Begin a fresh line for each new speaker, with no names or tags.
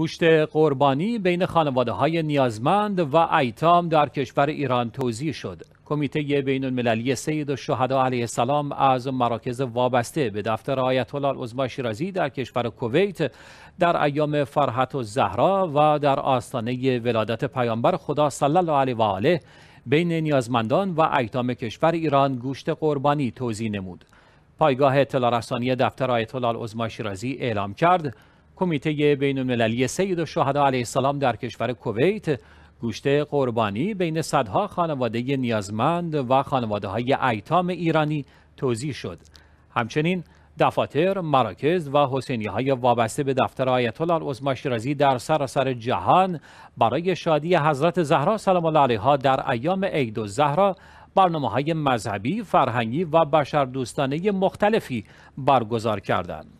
گوشت قربانی بین خانواده های نیازمند و ایتام در کشور ایران توضیح شد. کمیته بین المللی سید و علیه السلام از مراکز وابسته به دفتر آیت الله شیرازی در کشور کویت در ایام فرحت و زهرا و در آستانه ولادت پیامبر خدا صلی الله علیه و آله بین نیازمندان و ایتام کشور ایران گوشت قربانی توضیح نمود. پایگاه اطلاع رسانی دفتر آیت الله شیرازی اعلام کرد کمیته بین المللی سید و شهدا علیه السلام در کشور کویت گوشته قربانی بین صدها خانواده نیازمند و خانواده های ایتام ایرانی توضیح شد. همچنین دفاتر، مراکز و حسینی های وابسته به دفتر آیت الله شیرازی در سراسر جهان برای شادی حضرت زهرا سلام الله علیها در ایام عید و زهرا برنامه های مذهبی، فرهنگی و بشردوستانه مختلفی برگزار کردند.